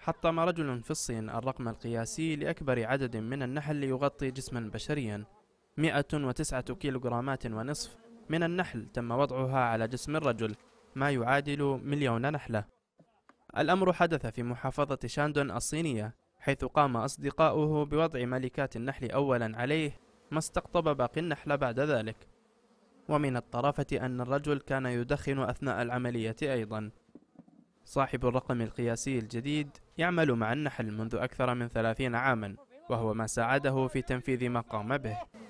حطم رجل في الصين الرقم القياسي لأكبر عدد من النحل ليغطي جسما بشريا 109 كيلوغرامات ونصف من النحل تم وضعها على جسم الرجل ما يعادل مليون نحلة الأمر حدث في محافظة شاندون الصينية حيث قام أصدقاؤه بوضع ملكات النحل أولا عليه ما استقطب باقي النحل بعد ذلك ومن الطرافة أن الرجل كان يدخن أثناء العملية أيضا صاحب الرقم القياسي الجديد يعمل مع النحل منذ أكثر من ثلاثين عاما وهو ما ساعده في تنفيذ ما قام به